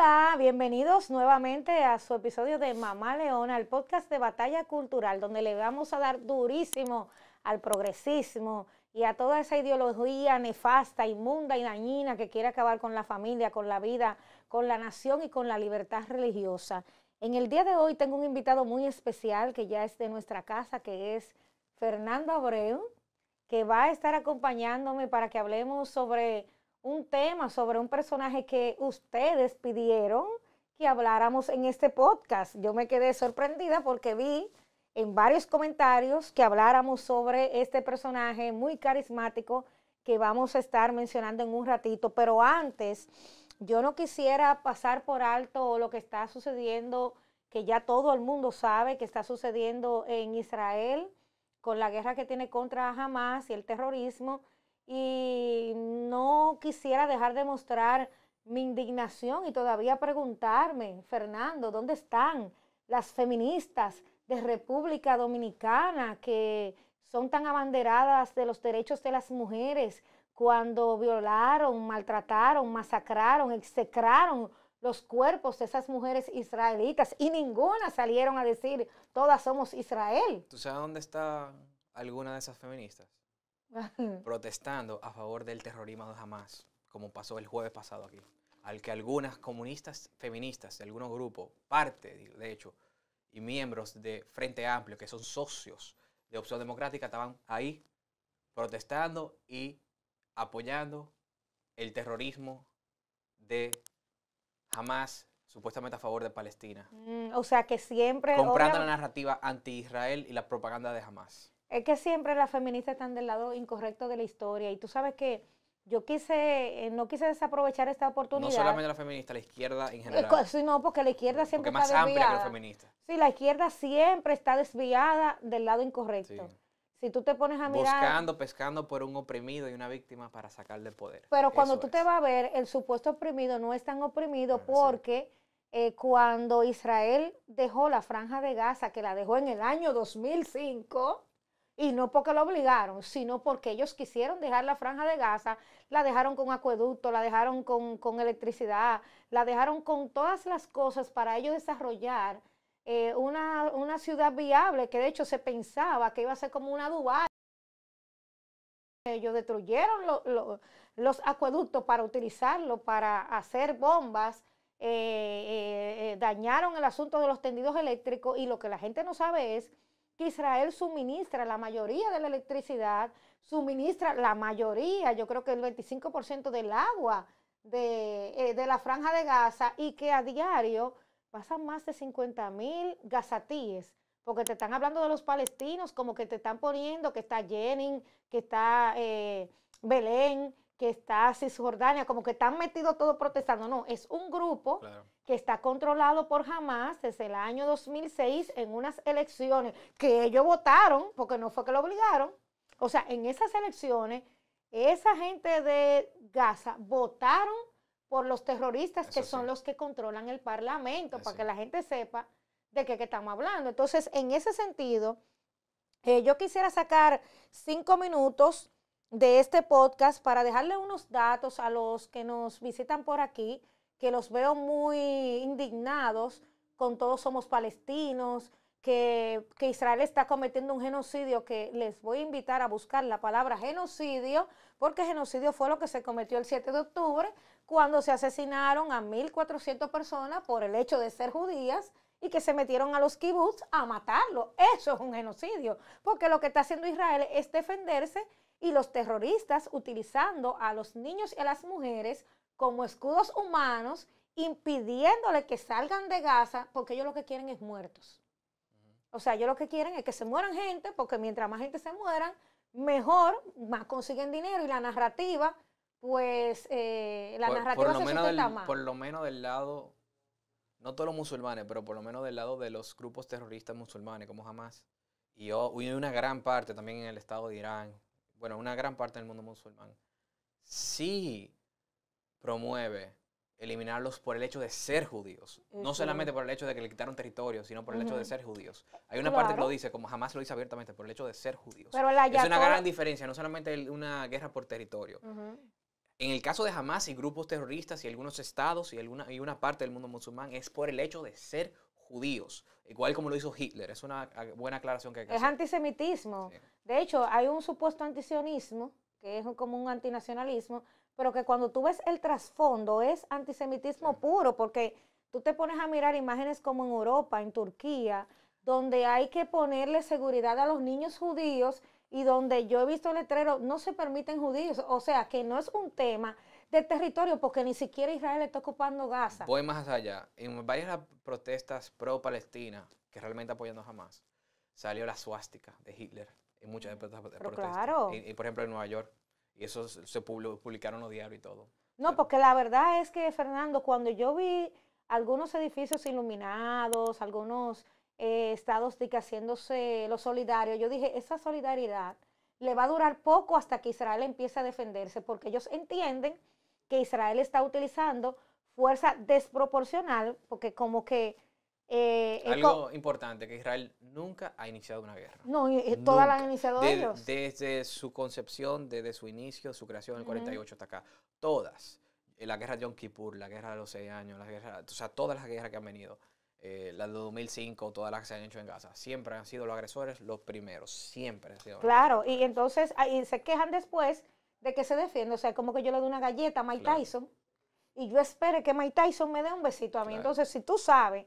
Hola, bienvenidos nuevamente a su episodio de Mamá Leona, el podcast de Batalla Cultural, donde le vamos a dar durísimo al progresismo y a toda esa ideología nefasta, inmunda y dañina que quiere acabar con la familia, con la vida, con la nación y con la libertad religiosa. En el día de hoy tengo un invitado muy especial que ya es de nuestra casa, que es Fernando Abreu, que va a estar acompañándome para que hablemos sobre un tema sobre un personaje que ustedes pidieron que habláramos en este podcast. Yo me quedé sorprendida porque vi en varios comentarios que habláramos sobre este personaje muy carismático que vamos a estar mencionando en un ratito. Pero antes, yo no quisiera pasar por alto lo que está sucediendo, que ya todo el mundo sabe que está sucediendo en Israel con la guerra que tiene contra Hamas y el terrorismo y no quisiera dejar de mostrar mi indignación y todavía preguntarme, Fernando, ¿dónde están las feministas de República Dominicana que son tan abanderadas de los derechos de las mujeres cuando violaron, maltrataron, masacraron, execraron los cuerpos de esas mujeres israelitas y ninguna salieron a decir, todas somos Israel. ¿Tú sabes dónde está alguna de esas feministas? protestando a favor del terrorismo de Hamas, como pasó el jueves pasado aquí, al que algunas comunistas feministas de algunos grupos, parte de hecho, y miembros de Frente Amplio, que son socios de Opción Democrática, estaban ahí protestando y apoyando el terrorismo de Hamas supuestamente a favor de Palestina. Mm, o sea que siempre... Comprando la narrativa anti-Israel y la propaganda de Hamas. Es que siempre las feministas están del lado incorrecto de la historia y tú sabes que yo quise, eh, no quise desaprovechar esta oportunidad. No solamente la feminista, la izquierda en eh, general. Sí, no, porque la izquierda siempre porque es más Amplia que la feminista. Sí, la izquierda siempre está desviada del lado incorrecto. Si tú te pones a mirar. Buscando, pescando por un oprimido y una víctima para sacar del poder. Pero cuando tú te vas a ver, el supuesto oprimido no es tan oprimido porque eh, cuando Israel dejó la franja de Gaza, que la dejó en el año 2005 y no porque lo obligaron, sino porque ellos quisieron dejar la franja de Gaza, la dejaron con acueducto, la dejaron con, electricidad, la dejaron con todas las cosas para ellos desarrollar eh, una, ciudad viable, que de hecho se pensaba que iba a ser como una Dubái. Ellos destruyeron los acueductos para utilizarlo, para hacer bombas, eh, eh, dañaron el asunto de los tendidos eléctricos y lo que la gente no sabe es que Israel suministra la mayoría de la electricidad, suministra la mayoría, yo creo que el 25% del agua eh, de, la franja de Gaza y que a diario pasan más de 50 mil gazatíes, porque te están hablando de los palestinos, como que te están poniendo que está Jenin, que está eh, Belén, que está Cisjordania, como que están metidos todos protestando. No, es un grupo que está controlado por Hamas desde el año 2006 en unas elecciones que ellos votaron, porque no fue que lo obligaron. O sea, en esas elecciones, esa gente de Gaza votaron por los terroristas que son los que controlan el parlamento, para que la gente sepa de qué, estamos hablando. Entonces, en ese sentido, eh, yo quisiera sacar cinco minutos de este podcast para dejarle unos datos a los que nos visitan por aquí que los veo muy indignados con todos somos palestinos, que, Israel está cometiendo un genocidio, que les voy a invitar a buscar la palabra genocidio, porque genocidio fue lo que se cometió el 7 de octubre, cuando se asesinaron a 1.400 personas por el hecho de ser judías y que se metieron a los kibbutz a matarlos. Eso es un genocidio, porque lo que está haciendo Israel es defenderse y los terroristas utilizando a los niños y a las mujeres como escudos humanos impidiéndole que salgan de Gaza porque ellos lo que quieren es muertos. O sea, ellos lo que quieren es que se mueran gente porque mientras más gente se mueran, mejor, más consiguen dinero y la narrativa, pues eh, la narrativa lo se menos del, Por lo menos del lado, no todos los musulmanes, pero por lo menos del lado de los grupos terroristas musulmanes como jamás. y una gran parte también en el estado de Irán, bueno, una gran parte del mundo musulmán, sí promueve eliminarlos por el hecho de ser judíos. No solamente por el hecho de que le quitaron territorio, sino por el hecho de ser judíos. Hay una parte que lo dice, como jamás lo dice abiertamente, por el hecho de ser judíos. Es una gran diferencia, no solamente una guerra por territorio. En el caso de Hamas y grupos terroristas y algunos estados y, alguna, y una parte del mundo musulmán, es por el hecho de ser judíos. Igual como lo hizo Hitler. Es una ah, buena aclaración que hay que Es antisemitismo. De hecho, hay un supuesto antisionismo, que es como un antinacionalismo, pero que cuando tú ves el trasfondo es antisemitismo puro, porque tú te pones a mirar imágenes como en Europa, en Turquía, donde hay que ponerle seguridad a los niños judíos y donde yo he visto letreros, no se permiten judíos, o sea que no es un tema de territorio porque ni siquiera Israel está ocupando Gaza. Voy más allá, en varias protestas pro-Palestina, que realmente apoyando jamás, salió la suástica de Hitler en muchas de protestas. Claro. y por ejemplo en Nueva York y eso se publicaron los diarios y todo. No, porque la verdad es que, Fernando, cuando yo vi algunos edificios iluminados, algunos eh, estados que haciéndose lo solidario, yo dije, esa solidaridad le va a durar poco hasta que Israel empiece a defenderse, porque ellos entienden que Israel está utilizando fuerza desproporcional, porque como que eh, Algo importante, que Israel nunca ha iniciado una guerra. No, eh, todas las han iniciado ellos. Desde su concepción, desde su inicio, su creación en el 48 hasta acá. Todas. Eh, la guerra de Yom Kippur, la guerra de los seis años, la guerra, o sea, todas las guerras que han venido. las de 2005, todas las que se han hecho en Gaza, siempre han sido los agresores los primeros, siempre han sido. Claro, y entonces ah, se quejan después de que se defiende, o sea, como que yo le doy una galleta a Mike Tyson y yo espere que Mike Tyson me dé un besito a mí. Entonces, si tú sabes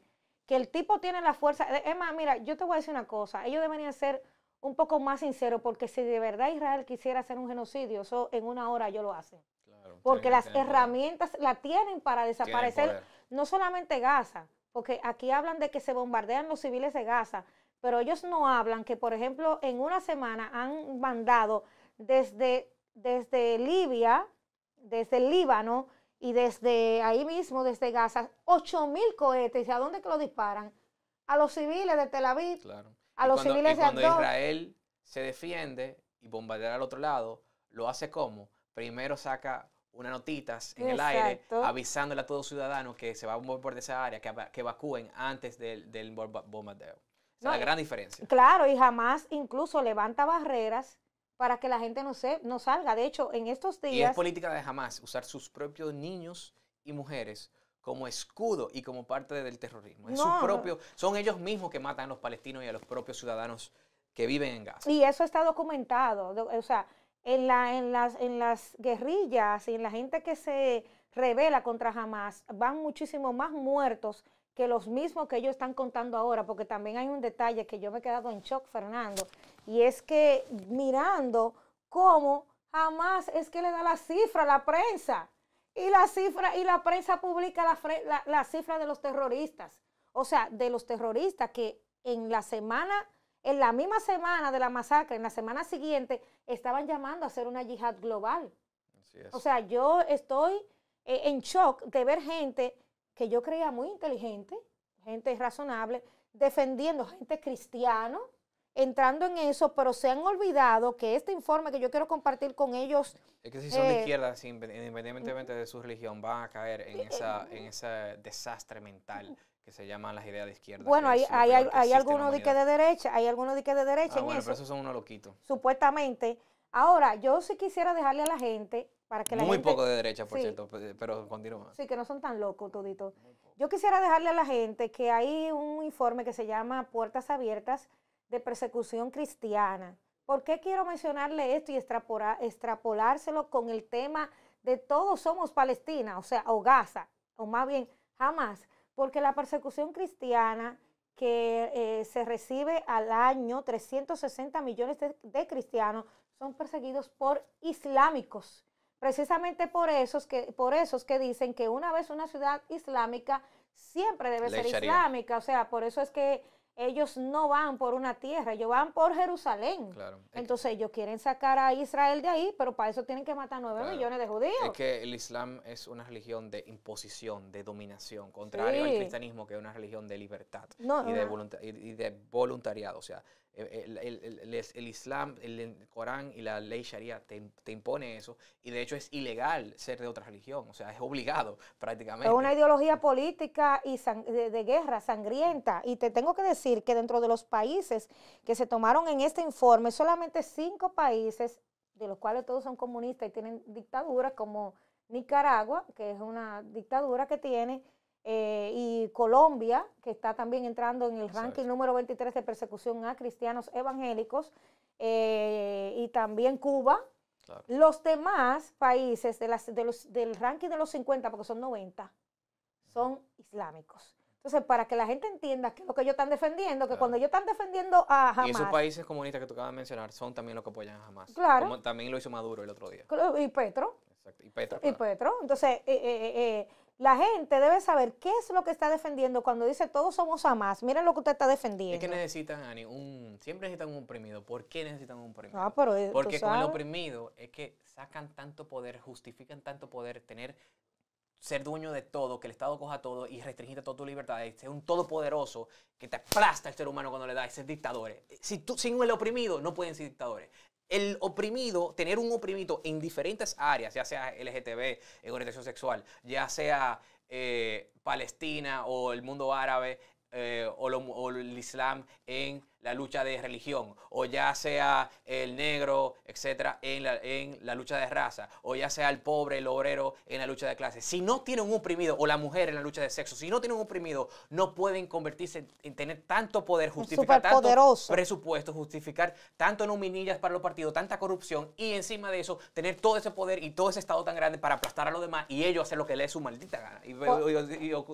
que el tipo tiene la fuerza. Emma, mira, yo te voy a decir una cosa, ellos deberían ser un poco más sinceros porque si de verdad Israel quisiera hacer un genocidio, eso en una hora yo lo hacen. porque las herramientas la tienen para desaparecer, no solamente Gaza, porque aquí hablan de que se bombardean los civiles de Gaza, pero ellos no hablan que, por ejemplo, en una semana han mandado desde, desde Libia, desde el Líbano, y desde ahí mismo, desde Gaza, 8,000 mil cohetes. ¿Y a dónde que lo disparan? A los civiles de Tel Aviv. A los civiles y de Cuando Israel se defiende y bombardea al otro lado, lo hace como? Primero saca unas notitas en el aire avisándole a todos los ciudadanos que se va a por esa área, que, que evacúen antes del, bombardeo. es la gran diferencia. Claro, y jamás incluso levanta barreras para que la gente no, se, no salga. De hecho, en estos días... Y es política de Hamas usar sus propios niños y mujeres como escudo y como parte del terrorismo. son ellos mismos que matan a los palestinos y a los propios ciudadanos que viven en Gaza. Y eso está documentado. O sea, en, las, en las guerrillas y en la gente que se revela contra Hamas, van muchísimo más muertos que los mismos que ellos están contando ahora, porque también hay un detalle que yo me he quedado en shock, Fernando, y es que mirando cómo jamás es que le da la cifra a la prensa. Y la cifra, y la prensa publica la, la, cifra de los terroristas. O sea, de los terroristas que en la semana, en la misma semana de la masacre, en la semana siguiente, estaban llamando a hacer una yihad global. O sea, yo estoy eh, en shock de ver gente que yo creía muy inteligente, gente razonable, defendiendo gente cristiana entrando en eso, pero se han olvidado que este informe que yo quiero compartir con ellos... Es que si son de eh, izquierda, independientemente de su religión, van a caer en, eh, esa, en ese desastre mental que se llaman las ideas de izquierda. Bueno, hay, hay, hay, algunos de que de derecha, hay algunos de que de derecha. Ah, pero esos son unos loquitos. Supuestamente. Ahora, yo sí quisiera dejarle a la gente para que Muy poco de derecha, por cierto, pero continúa. Sí, que no son tan locos, todito. Yo quisiera dejarle a la gente que hay un informe que se llama Puertas Abiertas, de persecución cristiana. ¿Por qué quiero mencionarle esto y extrapolárselo con el tema de todos somos Palestina, o sea, o Gaza, o más bien jamás? Porque la persecución cristiana que eh, se recibe al año, 360 millones de, cristianos son perseguidos por islámicos. Precisamente por esos, que, por que dicen que una vez una ciudad islámica siempre debe ser islámica. O sea, por eso es que ellos no van por una tierra, ellos van por Jerusalén. Claro. Entonces ellos quieren sacar a Israel de ahí, pero para eso tienen que matar nueve millones de judíos. Es que el Islam es una religión de imposición, de dominación, contrario al cristianismo que es una religión de libertad y, De y, de voluntariado. O sea, eh, eh, el, el, Islam, el Corán y la ley Sharia te, te, impone eso. Y de hecho es ilegal ser de otra religión, o sea, es obligado prácticamente. Es una ideología política y de, de, guerra sangrienta. Y te tengo que decir que dentro de los países que se tomaron en este informe, solamente cinco países, de los cuales todos son comunistas y tienen dictaduras, como Nicaragua, que es una dictadura que tiene eh, y Colombia, que está también entrando en el ranking número 23 de persecución a cristianos evangélicos, eh, y también Cuba. Los demás países del ranking de los 50, porque son 90, son islámicos. Entonces, para que la gente entienda que lo que ellos están defendiendo, que cuando ellos están defendiendo a Hamas. Y esos países comunistas que tú acabas de mencionar son también los que apoyan a Hamas. Claro. también lo hizo Maduro el otro día. Y Petro. Exacto. Y Petro. Y Petro. Entonces, eh, eh, eh la gente debe saber qué es lo que está defendiendo cuando dice todos somos más Miren lo que usted está defendiendo. Es que necesitan, Ani, un, siempre necesitan un oprimido. ¿Por qué necesitan un oprimido? Ah, pero, eh, Porque con el oprimido es que sacan tanto poder, justifican tanto poder, tener ser dueño de todo, que el Estado coja todo y restringirte toda tu libertad, Es ser un todopoderoso que te aplasta el ser humano cuando le da, y ser dictadores. Si tú, sin el oprimido no pueden ser dictadores el oprimido, tener un oprimido en diferentes áreas, ya sea LGTB, en eh, orientación sexual, ya sea eh, Palestina o el mundo árabe eh, o, el Islam en la lucha de religión, o ya sea el negro, etcétera, en la, lucha de raza, o ya sea el pobre, el obrero en la lucha de clase. Si no tienen un oprimido, o la mujer en la lucha de sexo, si no tienen un oprimido, no pueden convertirse en, tener tanto poder, justificar tanto presupuesto, justificar tanto nominillas para los partidos, tanta corrupción, y encima de eso, tener todo ese poder y todo ese estado tan grande para aplastar a los demás y ellos hacer lo que les su maldita gana. Y,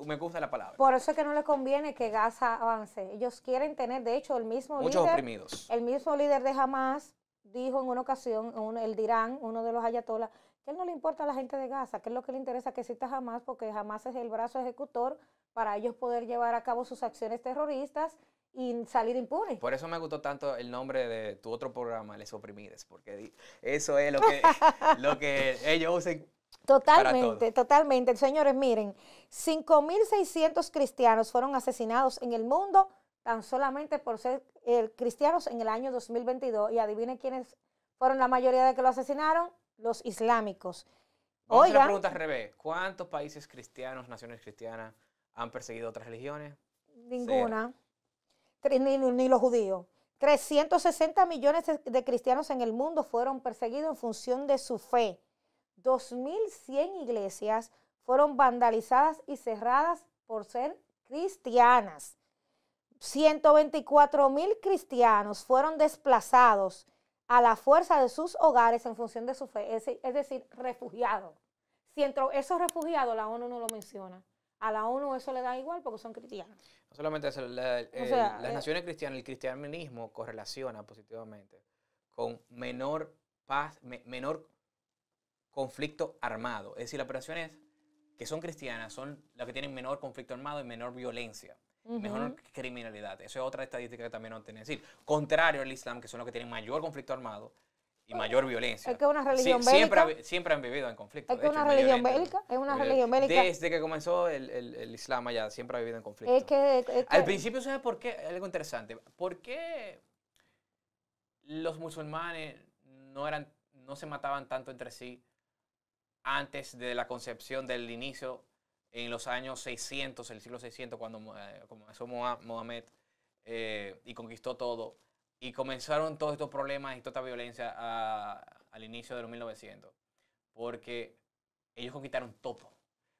me gusta la palabra. Por eso es que no les conviene que Gaza avance. Ellos quieren tener, de hecho, el mismo Muchos oprimidos. El mismo líder de Hamas dijo en una ocasión, el Dirán, uno de los ayatolas, que él no le importa a la gente de Gaza, que es lo que le interesa que exista Hamas, porque Hamas es el brazo ejecutor para ellos poder llevar a cabo sus acciones terroristas y salir impune. Por eso me gustó tanto el nombre de tu otro programa, Les Oprimides, porque eso es lo que, lo que ellos usan. Totalmente, totalmente. Señores, miren, 5.600 cristianos fueron asesinados en el mundo tan solamente por ser eh, cristianos en el año 2022. Y adivinen quiénes fueron la mayoría de que lo asesinaron, los islámicos. Oiga, pregunta al revés. ¿Cuántos países cristianos, naciones cristianas, han perseguido otras religiones? Ninguna. ni, los judíos. 360 millones de cristianos en el mundo fueron perseguidos en función de su fe. 2.100 iglesias fueron vandalizadas y cerradas por ser cristianas. 124 mil cristianos fueron desplazados a la fuerza de sus hogares en función de su fe, es decir, refugiados. Si entre esos refugiados, la ONU no lo menciona. A la ONU eso le da igual porque son cristianos. No solamente eso, las eh, naciones cristianas, el cristianismo correlaciona positivamente con menor paz, menor conflicto armado. Es decir, las operaciones que son cristianas son las que tienen menor conflicto armado y menor violencia mejor criminalidad. Eso es otra estadística que también no tiene decir. Contrario al Islam, que son los que tienen mayor conflicto armado y mayor violencia. Es que una religión bélica. Siempre, siempre, han vivido en conflicto. Es que una religión bélica. Es una religión bélica. Desde que comenzó el, Islam allá, siempre ha vivido en conflicto. Es que, Al principio, ¿sabes por qué? Algo interesante. ¿Por qué los musulmanes no, eran, no se mataban tanto entre sí antes de la concepción del inicio en los años 600, el siglo 600, cuando eh, comenzó Mohamed eh, y conquistó todo, y comenzaron todos estos problemas y toda esta violencia al inicio de los 1900, porque ellos conquistaron todo,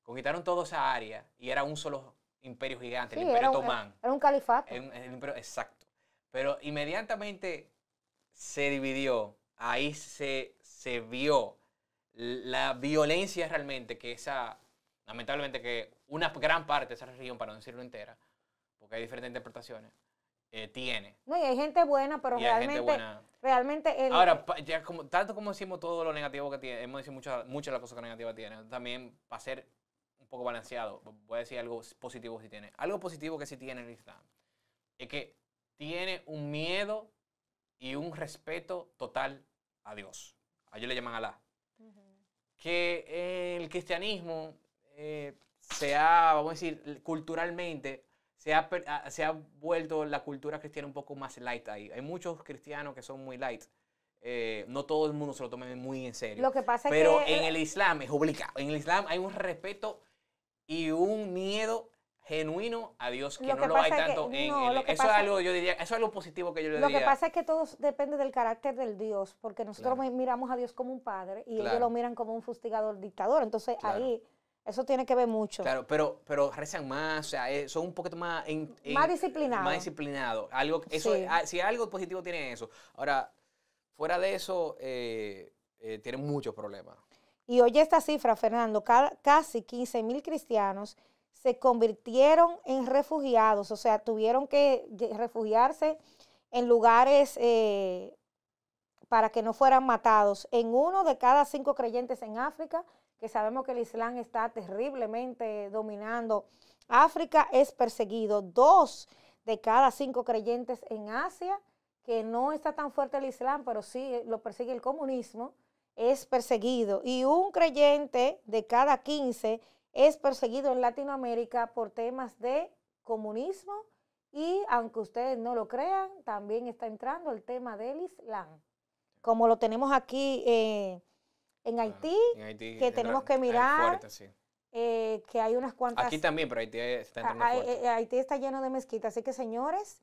conquistaron toda esa área y era un solo imperio gigante, el imperio otomán. Era, un califato. exacto. Pero inmediatamente se dividió, ahí se, se vio la violencia realmente que esa lamentablemente que una gran parte de esa región, para no decirlo entera, porque hay diferentes interpretaciones, eh, tiene. No, y hay gente buena, pero realmente. Realmente Ahora, como, tanto como decimos todo lo negativo que tiene, hemos dicho muchas de las cosas que negativas tiene, también para ser un poco balanceado, voy a decir algo positivo si tiene. Algo positivo que sí tiene el Islam es que tiene un miedo y un respeto total a Dios. A ellos le llaman Alá. Que el cristianismo eh, se ha, vamos a decir, culturalmente, se ha, se ha vuelto la cultura cristiana un poco más light ahí. Hay muchos cristianos que son muy light. Eh, no todo el mundo se lo toma muy en serio. Pero en eh, el Islam es obligado. En el Islam hay un respeto y un miedo genuino a Dios que no lo hay tanto eso es algo eso es algo positivo que yo le lo que pasa es que todo depende del carácter del Dios porque nosotros miramos a Dios como un padre y ellos lo miran como un fustigador dictador entonces ahí eso tiene que ver mucho. Claro, pero, pero rezan más, o sea, eh, son un poquito más... En, más disciplinados. Más disciplinados. Ah, si algo positivo tiene eso. Ahora, fuera de eso, eh, eh, tienen muchos problemas. Y oye esta cifra, Fernando, casi 15 mil cristianos se convirtieron en refugiados, o sea, tuvieron que refugiarse en lugares para que no fueran matados. En uno de cada cinco creyentes en África que sabemos que el Islam está terriblemente dominando África, es perseguido. Dos de cada cinco creyentes en Asia, que no está tan fuerte el Islam, pero sí lo persigue el comunismo, es perseguido. Y un creyente de cada 15 es perseguido en Latinoamérica por temas de comunismo y, aunque ustedes no lo crean, también está entrando el tema del Islam, como lo tenemos aquí. Eh, Ah, en Haití, que tenemos que mirar. Eh, que hay unas cuantas. Aquí también, pero Haití está ah, ah, eh, eh, Haití está lleno de mezquitas. Así que, señores,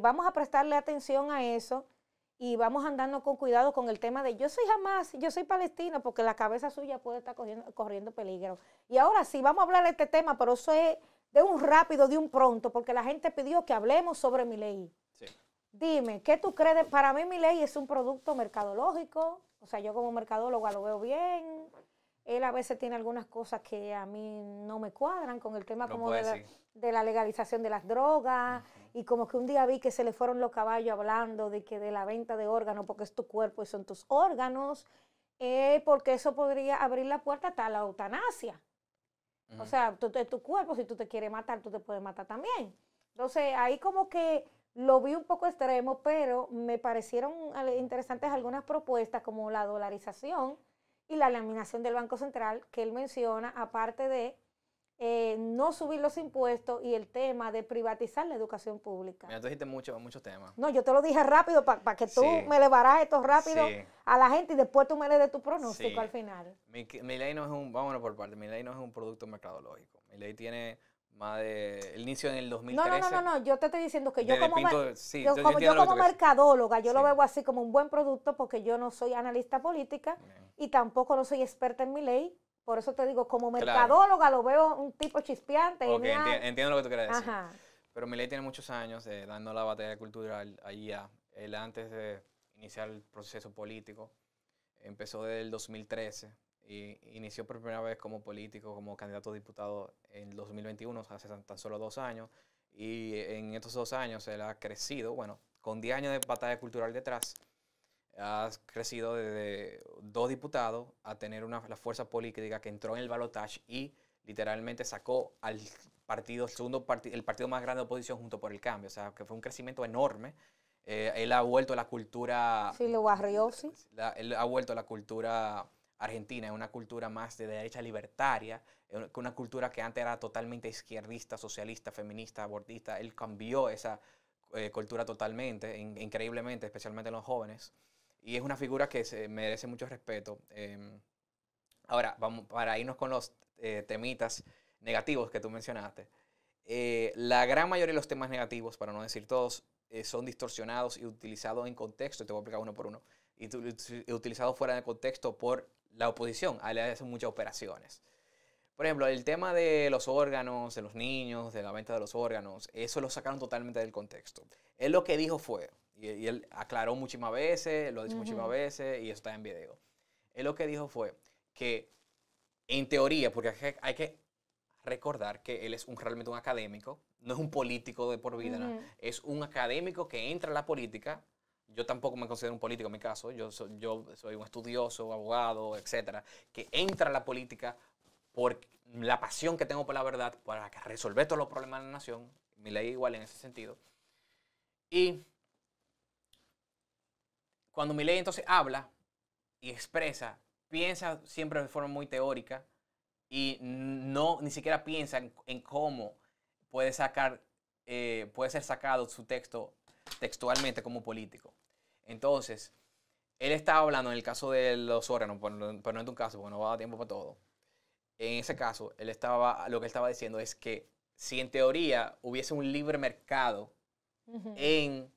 vamos a prestarle atención a eso y vamos andando con cuidado con el tema de yo soy jamás, yo soy palestino, porque la cabeza suya puede estar corriendo peligro. Y ahora sí, vamos a hablar de este tema, pero eso es de un rápido, de un pronto, porque la gente pidió que hablemos sobre mi ley. Dime, ¿qué tú crees? para mí mi ley es un producto mercadológico, o sea, yo como mercadóloga lo veo bien. Él a veces tiene algunas cosas que a mí no me cuadran con el tema como de la, legalización de las drogas y como que un día vi que se le fueron los caballos hablando de que de la venta de órganos porque es tu cuerpo y son tus órganos, eh, porque eso podría abrir la puerta hasta la eutanasia. O sea, tú, tu cuerpo, si tú te quieres matar, tú te puedes matar también. Entonces, ahí como que lo vi un poco extremo, pero me parecieron eh, interesantes algunas propuestas como la dolarización y la eliminación del Banco Central que él menciona, aparte de eh, no subir los impuestos y el tema de privatizar la educación pública. Ya tú dijiste muchos temas. No, yo te lo dije rápido para que tú me levaras esto rápido a la gente y después tú me le des tu pronóstico al final. Mi, ley no es un, vámonos por parte, mi ley no es un producto mercadológico. Mi ley tiene más de el inicio en el 2013. No, no, no, no, yo te estoy diciendo que yo como, yo, como, mercadóloga, yo lo veo así como un buen producto porque yo no soy analista política y tampoco no soy experta en mi ley. Por eso te digo, como mercadóloga lo veo un tipo chispeante. Okay, entiendo lo que tú quieres decir. Pero mi ley tiene muchos años dando la batalla cultural ahí a él antes de iniciar el proceso político. Empezó desde el 2013 y inició por primera vez como político, como candidato a diputado en 2021, hace tan solo dos años. Y en estos dos años él ha crecido, bueno, con 10 años de batalla cultural detrás, ha crecido desde dos diputados a tener una, la fuerza política que entró en el balotage y literalmente sacó al partido, el segundo partido, el partido más grande de oposición junto por el cambio. O sea, que fue un crecimiento enorme. Eh, él ha vuelto a la cultura. Sí, lo barrió, sí. él ha vuelto a la cultura Argentina es una cultura más de derecha libertaria, una cultura que antes era totalmente izquierdista, socialista, feminista, abortista. Él cambió esa eh, cultura totalmente, increíblemente, especialmente en los jóvenes. Y es una figura que se merece mucho respeto. Em, ahora, vamos, para irnos con los eh, temitas negativos que tú mencionaste. Eh, la gran mayoría de los temas negativos, para no decir todos, son distorsionados y utilizados en contexto. Te voy a explicar uno por uno y, utilizados fuera de contexto por la oposición le hace muchas operaciones. Por ejemplo, el tema de los órganos, de los niños, de la venta de los órganos, eso lo sacaron totalmente del contexto. Él lo que dijo fue, y, él aclaró muchísimas veces, lo ha dicho muchísimas veces, y eso está en video. Él lo que dijo fue que, en teoría, porque hay que, recordar que él es realmente un académico, no es un político de por vida, es un académico que entra a la política yo tampoco me considero un político en mi caso, yo soy, un estudioso, abogado, etcétera, que entra a la política por la pasión que tengo por la verdad, para resolver todos los problemas de la nación, mi ley igual en ese sentido. Y cuando mi ley entonces habla y expresa, piensa siempre de forma muy teórica y no ni siquiera piensa en, cómo puede sacar, eh, puede ser sacado su texto textualmente como político. Entonces, él estaba hablando en el caso de los órganos, pero no es un caso, porque no va a dar tiempo para todo. En ese caso, él estaba, lo que él estaba diciendo es que si en teoría hubiese un libre mercado en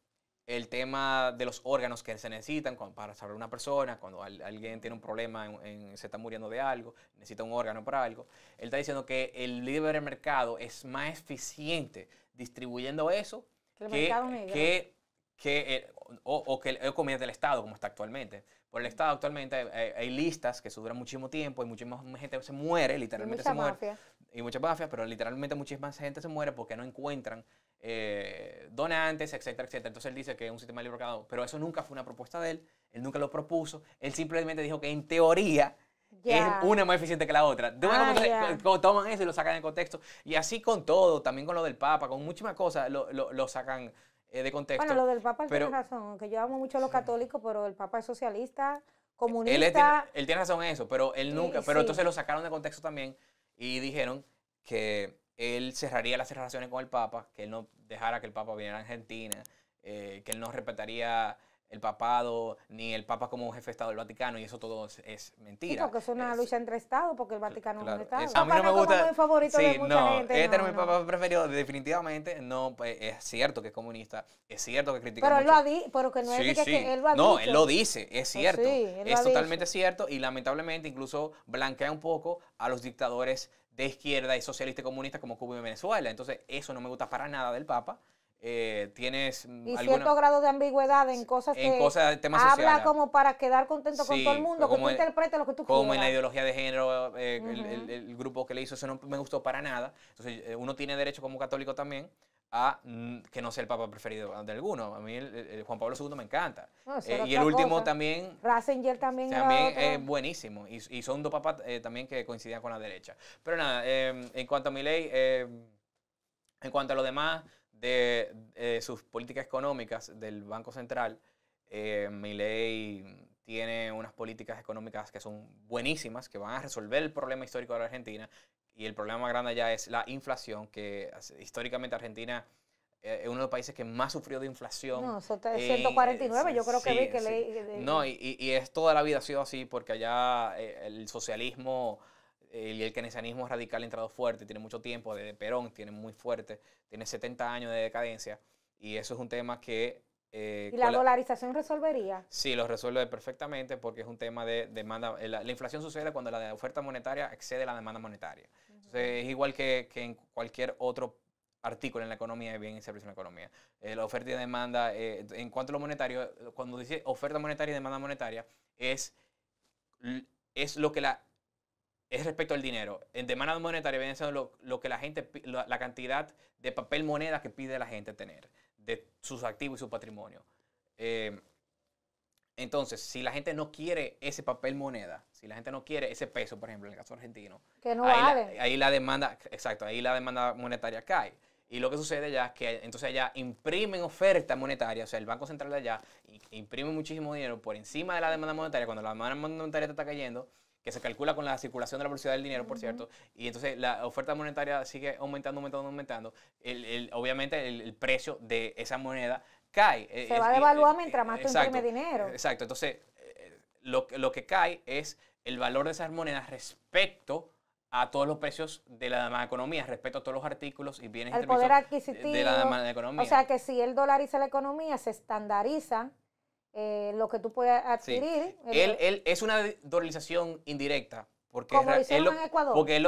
el tema de los órganos que se necesitan para salvar una persona, cuando alguien tiene un problema, se está muriendo de algo, necesita un órgano para algo, él está diciendo que el libre mercado es más eficiente distribuyendo eso que, que, eh, o, o, que el, comida del Estado, como está actualmente. Por el Estado actualmente eh, eh, hay, listas que duran muchísimo tiempo y muchísima gente se muere, literalmente se muere. Mafia. Y muchas mafias, pero literalmente muchísima gente se muere porque no encuentran donantes, etcétera, etcétera. Entonces él dice que es un sistema de libre mercado, pero eso nunca fue una propuesta de él, él nunca lo propuso, él simplemente dijo que en teoría... Es una más eficiente que la otra. De ah, Toman eso y lo sacan en contexto. Y así con todo, también con lo del Papa, con muchísimas cosas, lo, lo, lo sacan eh, de contexto. Bueno, lo del Papa pero, tiene razón, que yo amo mucho a los católicos, pero el Papa es socialista, comunista. Él, tiene, razón en eso, pero él nunca, pero entonces lo sacaron de contexto también y dijeron que él cerraría las relaciones con el Papa, que él no dejara que el Papa viniera a Argentina, eh, que él no respetaría el papado, ni el papa como jefe de Estado del Vaticano, y eso todo es, mentira. Sí, porque es una lucha entre Estados, porque el Vaticano no es un Estado. a mí no me gusta. favorito sí, de mucha no, Este no, es mi papa preferido, definitivamente. No, eh, es cierto que es comunista, es cierto que critica. Pero él lo ha dicho, pero que no es que, él lo ha dicho. No, él lo dice, es cierto. es totalmente cierto, y lamentablemente incluso blanquea un poco a los dictadores de izquierda y socialista y comunistas como Cuba y Venezuela. Entonces, eso no me gusta para nada del papa. Eh, tienes mm, y cierto grado de ambigüedad en cosas en que cosas, habla como para quedar contento con todo el mundo, como tú interpretes lo que tú como en la ideología de género, eh, el, grupo que le hizo eso no me gustó para nada. Entonces, eh, uno tiene derecho como católico también a mm, que no sea el papa preferido de alguno. A mí Juan Pablo II me encanta. y el último también... Ratzinger también. También es buenísimo. Y, son dos papas también que coincidían con la derecha. Pero nada, en cuanto a mi ley, en cuanto a lo demás de, eh, sus políticas económicas del Banco Central, eh, mi ley tiene unas políticas económicas que son buenísimas, que van a resolver el problema histórico de la Argentina. Y el problema grande ya es la inflación, que históricamente Argentina eh, es uno de los países que más sufrió de inflación. No, eso 149, yo creo que vi que ley... No, y, y, es toda la vida ha sido así, porque allá el socialismo eh, y el keynesianismo radical ha entrado fuerte, tiene mucho tiempo, desde Perón tiene muy fuerte, tiene 70 años de decadencia y eso es un tema que... Eh, ¿Y la dolarización resolvería? Sí, lo resuelve perfectamente porque es un tema de demanda. Eh, la, inflación sucede cuando la oferta monetaria excede la demanda monetaria. Entonces, es igual que, que en cualquier otro artículo en la economía de bien y servicio en la economía. la oferta y demanda, en cuanto a lo monetario, cuando dice oferta monetaria y demanda monetaria, es, es lo que la es respecto al dinero. En demanda monetaria viene siendo lo, que la gente, la cantidad de papel moneda que pide la gente tener, de sus activos y su patrimonio. Eh, entonces, si la gente no quiere ese papel moneda, si la gente no quiere ese peso, por ejemplo, en el caso argentino, que no ahí, la, ahí la demanda, exacto, ahí la demanda monetaria cae. Y lo que sucede ya es que entonces ya imprimen oferta monetaria, o sea, el Banco Central de allá imprime muchísimo dinero por encima de la demanda monetaria, cuando la demanda monetaria te está cayendo, que se calcula con la circulación de la velocidad del dinero, por cierto, y entonces la oferta monetaria sigue aumentando, aumentando, aumentando, obviamente el, precio de esa moneda cae. Se va a devaluar eh, mientras más tú imprimes dinero. Exacto, entonces eh, lo, lo, que cae es el valor de esas monedas respecto a todos los precios de la demás economía, respecto a todos los artículos y bienes el poder adquisitivo de la demás economía. O sea que si el dólariza la economía, se estandarizan eh, lo que tú puedes adquirir. Él, es una dolarización indirecta. Porque como Porque él,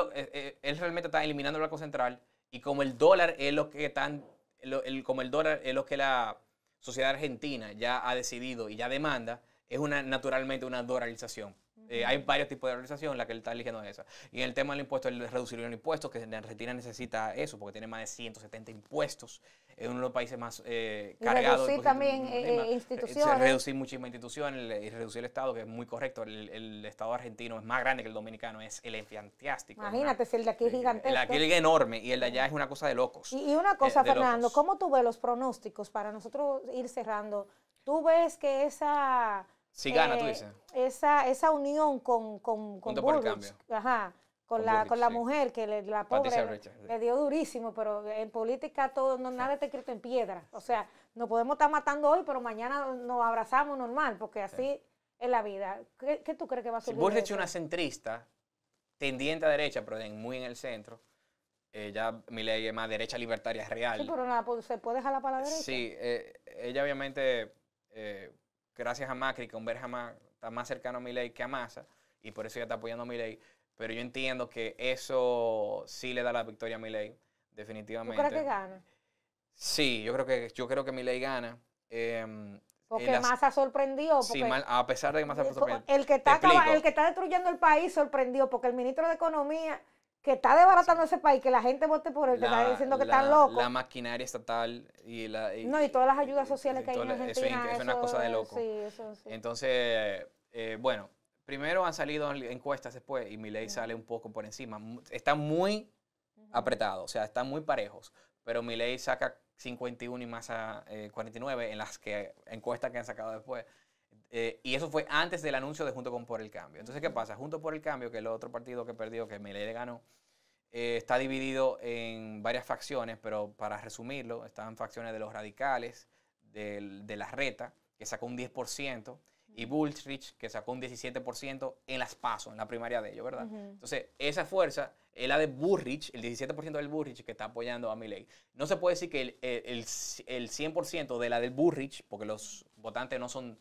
realmente está eliminando el Banco Central y como el dólar es lo que están, el, como el dólar es lo que la sociedad argentina ya ha decidido y ya demanda, es una naturalmente una dolarización. Eh, hay varios tipos de organización, la que él está eligiendo es esa. Y el tema del impuesto, el reducir los impuestos, que Argentina necesita eso, porque tiene más de 170 impuestos. Es uno de los países más eh, cargados. Reducir también eh, eh instituciones. Reducir muchísimas instituciones y reducir el Estado, que es muy correcto. El, Estado argentino es más grande que el dominicano, es el enfiantiástico. Imagínate, si el de aquí es gigantesco. El de aquí es enorme y el de allá es una cosa de locos. Y, una eh, cosa, Fernando, ¿cómo tú ves los pronósticos para nosotros ir cerrando? ¿Tú ves que esa si gana, tú eh, dices. Esa, esa unión con, con, con con, la, mujer que le, la pobre le, dio durísimo, pero en política todo, no, nada está escrito en piedra. O sea, nos podemos estar matando hoy, pero mañana nos abrazamos normal, porque así es la vida. ¿Qué, tú crees que va a ser? Si Burrich es una centrista, tendiente a derecha, pero muy en el centro, ella, eh, mi ley es más derecha libertaria real. Sí, pero nada, pues, se puede dejar para la derecha. Sí, eh, ella obviamente gracias a Macri, que un está más cercano a mi que a Massa, y por eso ya está apoyando a Miley. Pero yo entiendo que eso sí le da la victoria a Miley. definitivamente. ¿Tú crees que gana? Sí, yo creo que, yo creo que mi gana. Em, porque Massa sorprendió. a pesar de que Massa sorprendió. El que, está el que está destruyendo el país sorprendió porque el ministro de Economía que está desbaratando ese país, que la gente vote por él, está diciendo que está loco. La maquinaria estatal y la... no, y todas las ayudas sociales que hay en Argentina. Eso, eso, es una cosa de loco. Sí, eso sí. Entonces, eh, bueno, primero han salido encuestas después y mi ley sale un poco por encima. Está muy apretado, o sea, están muy parejos, pero mi ley saca 51 y más a 49 eh, en las que encuestas que han sacado después. Eh, y eso fue antes del anuncio de Junto con Por el Cambio. Entonces, ¿qué pasa? Junto por el Cambio, que es el otro partido que perdió, que le ganó, eh, está dividido en varias facciones, pero para resumirlo, están facciones de los radicales, del, de la reta, que sacó un 10%, y Bullrich, que sacó un 17% en las pasos en la primaria de ellos, ¿verdad? Entonces, esa fuerza es la de Bullrich, el 17% del Bullrich que está apoyando a Milley. No se puede decir que el, el, el 100% de la del Bullrich, porque los votantes no son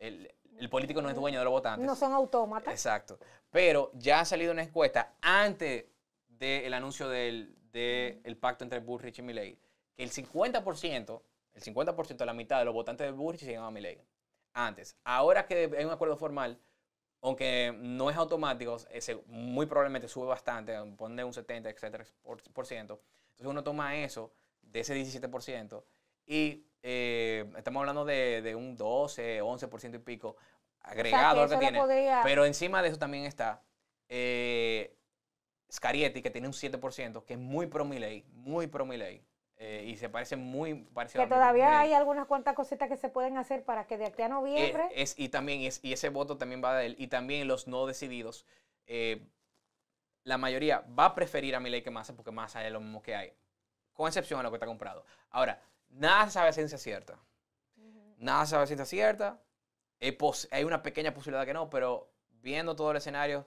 el, político no es dueño de los votantes. No son autómatas. Exacto. Pero ya ha salido una encuesta antes del anuncio del pacto entre Bullrich y Milley, que el 50%, el 50% de la mitad de los votantes de Bullrich se a Milley. Antes. Ahora que hay un acuerdo formal, aunque no es automático, ese muy probablemente sube bastante, pone un 70, etcétera, por ciento. Entonces uno toma eso de ese 17% y eh, estamos hablando de, un 12, 11% y pico agregado que, tiene. Pero encima de eso también está eh, Scarietti, que tiene un 7%, que es muy pro ley muy pro Miley. Eh, y se parece muy parecido que todavía hay algunas cuantas cositas que se pueden hacer para que de aquí a noviembre es, y también es, y ese voto también va de él y también los no decididos la mayoría va a preferir a Miley que Massa porque Massa es lo mismo que hay con excepción a lo que está comprado ahora Nada se sabe a ciencia cierta. Nada se sabe ciencia cierta. Hay una pequeña posibilidad que no, pero viendo todo el escenario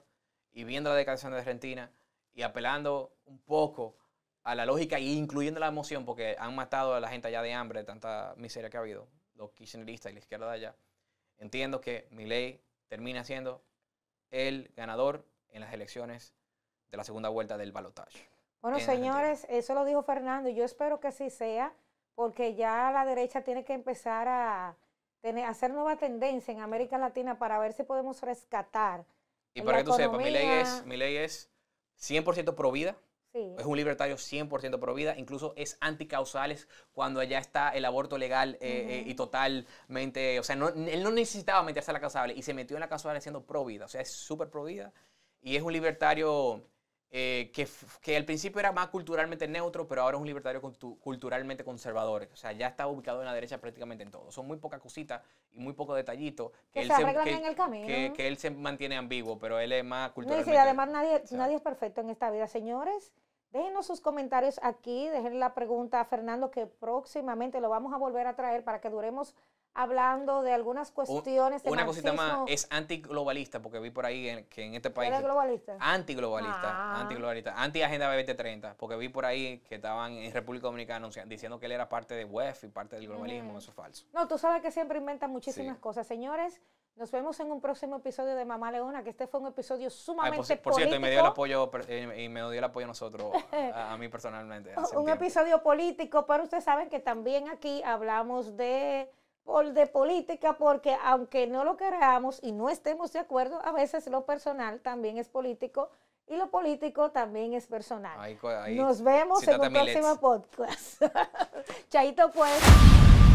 y viendo la declaración de Argentina y apelando un poco a la lógica e incluyendo la emoción, porque han matado a la gente allá de hambre, de tanta miseria que ha habido, los kirchneristas y la izquierda de allá, entiendo que Milei termina siendo el ganador en las elecciones de la segunda vuelta del balotaje. Bueno, señores, eso lo dijo Fernando, yo espero que así sea porque ya la derecha tiene que empezar a, tener, hacer nueva tendencia en América Latina para ver si podemos rescatar. Y para que tú sepas, mi ley es, 100% pro vida. Es un libertario 100% pro vida, incluso es anticausales cuando allá está el aborto legal eh, eh, y totalmente, o sea, no, él no necesitaba meterse a la causable y se metió en la causable siendo pro vida, o sea, es súper pro vida y es un libertario eh, que, que, al principio era más culturalmente neutro, pero ahora es un libertario culturalmente conservador. O sea, ya está ubicado en la derecha prácticamente en todo. Son muy pocas cositas y muy poco detallito que, él se, que, en que, él se mantiene ambiguo, pero él es más culturalmente. y además nadie, nadie es perfecto en esta vida, señores. Déjenos sus comentarios aquí, dejen la pregunta a Fernando que próximamente lo vamos a volver a traer para que duremos hablando de algunas cuestiones Una cosita más, es antiglobalista, porque vi por ahí que en este país... ¿Era globalista? Antiglobalista, ah. antiglobalista, antiagenda agenda 2030, porque vi por ahí que estaban en República Dominicana diciendo que él era parte de WEF y parte del mm. globalismo, eso es falso. No, tú sabes que siempre inventan muchísimas cosas. Señores, nos vemos en un próximo episodio de Mamá Leona, que este fue un episodio sumamente Ay, por, político. Por cierto, y me dio el apoyo, eh, y me dio el apoyo a nosotros, a, mí personalmente. un episodio político, pero ustedes saben que también aquí hablamos de, de política, porque aunque no lo queramos y no estemos de acuerdo, a veces lo personal también es político y lo político también es personal. Nos vemos en un próximo podcast. Chaito pues.